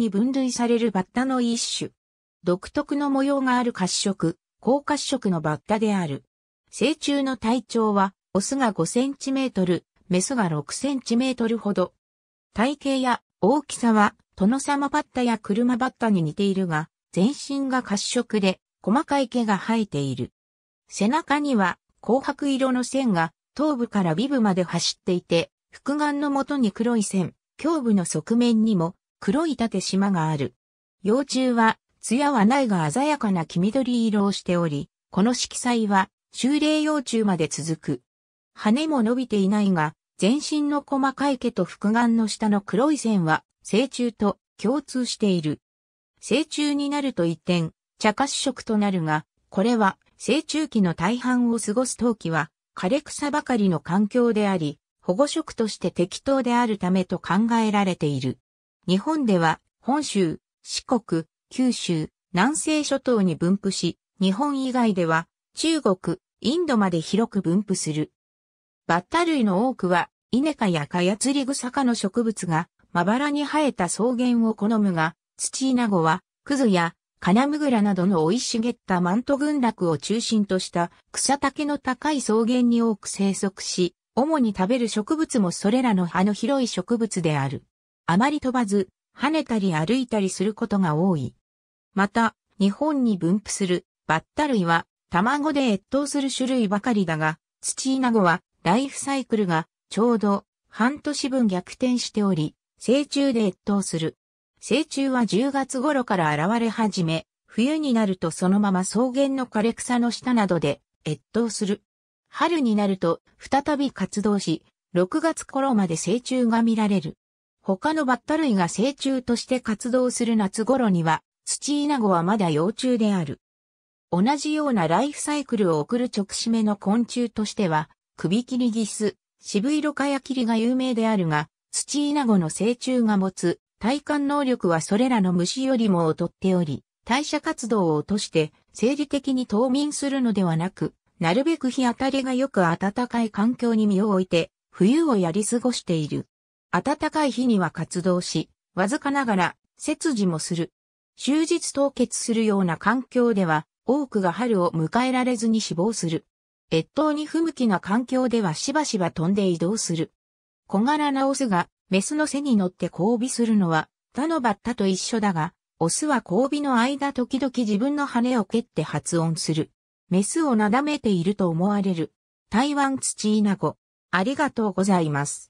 に分類されるバッタの一種。独特の模様がある褐色、高褐色のバッタである。成虫の体長は、オスが5センチメートル、メスが6センチメートルほど。体型や大きさは、殿様バッタや車バッタに似ているが、全身が褐色で、細かい毛が生えている。背中には、紅白色の線が、頭部から尾部まで走っていて、複眼のもとに黒い線、胸部の側面にも、黒い縦縞がある。幼虫は、艶はないが鮮やかな黄緑色をしており、この色彩は、修霊幼虫まで続く。羽も伸びていないが、全身の細かい毛と複眼の下の黒い線は、成虫と共通している。成虫になると一転、茶褐色となるが、これは、成虫期の大半を過ごす陶器は、枯れ草ばかりの環境であり、保護色として適当であるためと考えられている。日本では本州、四国、九州、南西諸島に分布し、日本以外では中国、インドまで広く分布する。バッタ類の多くは、イネカやカヤツリグサ科の植物がまばらに生えた草原を好むが、土イナゴは、クズやカナムグラなどの生い茂ったマント群落を中心とした草丈の高い草原に多く生息し、主に食べる植物もそれらの葉の広い植物である。あまり飛ばず、跳ねたり歩いたりすることが多い。また、日本に分布するバッタ類は卵で越冬する種類ばかりだが、土イナゴはライフサイクルがちょうど半年分逆転しており、成虫で越冬する。成虫は10月頃から現れ始め、冬になるとそのまま草原の枯れ草の下などで越冬する。春になると再び活動し、6月頃まで成虫が見られる。他のバッタ類が成虫として活動する夏頃には、土イナゴはまだ幼虫である。同じようなライフサイクルを送る直締めの昆虫としては、首切りギス、渋色カヤキリが有名であるが、土イナゴの成虫が持つ体感能力はそれらの虫よりも劣っており、代謝活動を落として生理的に冬眠するのではなく、なるべく日当たりがよく暖かい環境に身を置いて、冬をやり過ごしている。暖かい日には活動し、わずかながら、切事もする。終日凍結するような環境では、多くが春を迎えられずに死亡する。越冬に不向きな環境ではしばしば飛んで移動する。小柄なオスが、メスの背に乗って交尾するのは、他のバッタと一緒だが、オスは交尾の間時々自分の羽を蹴って発音する。メスをなだめていると思われる。台湾土稲子。ありがとうございます。